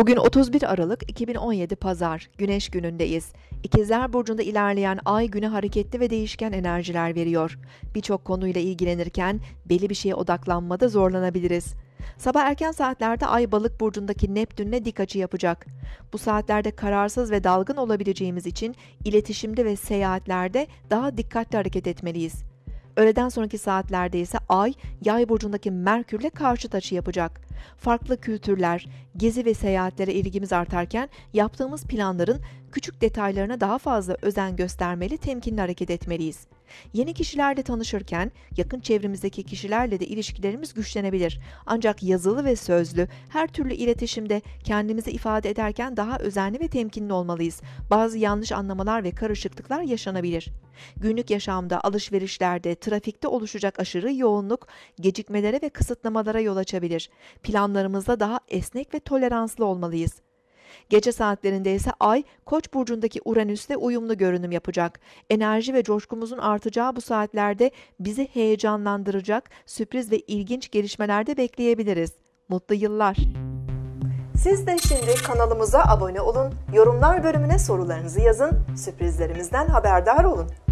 Bugün 31 Aralık 2017 Pazar, Güneş günündeyiz. İkizler Burcu'nda ilerleyen ay güne hareketli ve değişken enerjiler veriyor. Birçok konuyla ilgilenirken belli bir şeye odaklanmada zorlanabiliriz. Sabah erken saatlerde ay balık burcundaki Neptün'le dik açı yapacak. Bu saatlerde kararsız ve dalgın olabileceğimiz için iletişimde ve seyahatlerde daha dikkatli hareket etmeliyiz. Öğleden sonraki saatlerde ise Ay, Yay burcundaki Merkürle karşı taşı yapacak. Farklı kültürler, gezi ve seyahatlere ilgimiz artarken yaptığımız planların küçük detaylarına daha fazla özen göstermeli, temkinli hareket etmeliyiz. Yeni kişilerle tanışırken yakın çevremizdeki kişilerle de ilişkilerimiz güçlenebilir. Ancak yazılı ve sözlü her türlü iletişimde kendimizi ifade ederken daha özenli ve temkinli olmalıyız. Bazı yanlış anlamalar ve karışıklıklar yaşanabilir. Günlük yaşamda, alışverişlerde, trafikte oluşacak aşırı yoğunluk gecikmelere ve kısıtlamalara yol açabilir. Planlarımızda daha esnek ve toleranslı olmalıyız. Gece saatlerinde ise Ay, Koç burcundaki Uranüs'le uyumlu görünüm yapacak. Enerji ve coşkumuzun artacağı bu saatlerde bizi heyecanlandıracak sürpriz ve ilginç gelişmelerde bekleyebiliriz. Mutlu yıllar. Siz de şimdi kanalımıza abone olun, yorumlar bölümüne sorularınızı yazın, sürprizlerimizden haberdar olun.